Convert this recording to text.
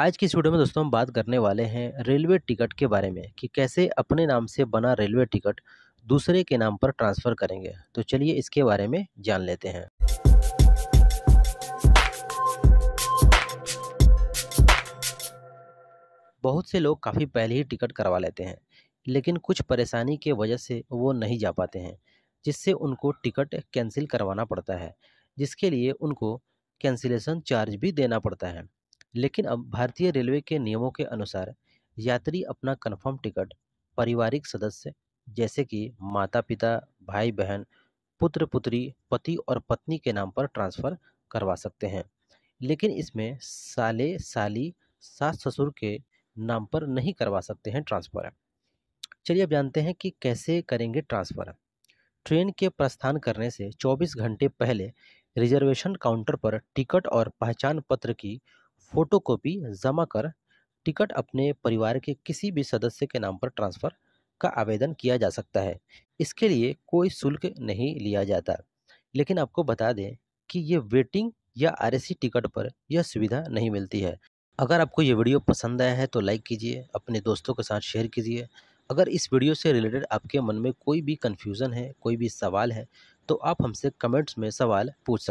आज की इस वीडियो में दोस्तों हम बात करने वाले हैं रेलवे टिकट के बारे में कि कैसे अपने नाम से बना रेलवे टिकट दूसरे के नाम पर ट्रांसफ़र करेंगे तो चलिए इसके बारे में जान लेते हैं बहुत से लोग काफ़ी पहले ही टिकट करवा लेते हैं लेकिन कुछ परेशानी के वजह से वो नहीं जा पाते हैं जिससे उनको टिकट कैंसिल करवाना पड़ता है जिसके लिए उनको कैंसिलेशन चार्ज भी देना पड़ता है लेकिन अब भारतीय रेलवे के नियमों के अनुसार यात्री अपना कन्फर्म टिकट पारिवारिक सदस्य जैसे कि माता पिता भाई बहन पुत्र पुत्री पति और पत्नी के नाम पर ट्रांसफ़र करवा सकते हैं लेकिन इसमें साले साली सास ससुर के नाम पर नहीं करवा सकते हैं ट्रांसफ़र चलिए अब जानते हैं कि कैसे करेंगे ट्रांसफ़र ट्रेन के प्रस्थान करने से 24 घंटे पहले रिजर्वेशन काउंटर पर टिकट और पहचान पत्र की फोटोकॉपी जमा कर टिकट अपने परिवार के किसी भी सदस्य के नाम पर ट्रांसफ़र का आवेदन किया जा सकता है इसके लिए कोई शुल्क नहीं लिया जाता लेकिन आपको बता दें कि ये वेटिंग या आर टिकट पर यह सुविधा नहीं मिलती है अगर आपको ये वीडियो पसंद आया है तो लाइक कीजिए अपने दोस्तों के साथ शेयर कीजिए अगर इस वीडियो से रिलेटेड आपके मन में कोई भी कन्फ्यूज़न है कोई भी सवाल है तो आप हमसे कमेंट्स में सवाल पूछ सकते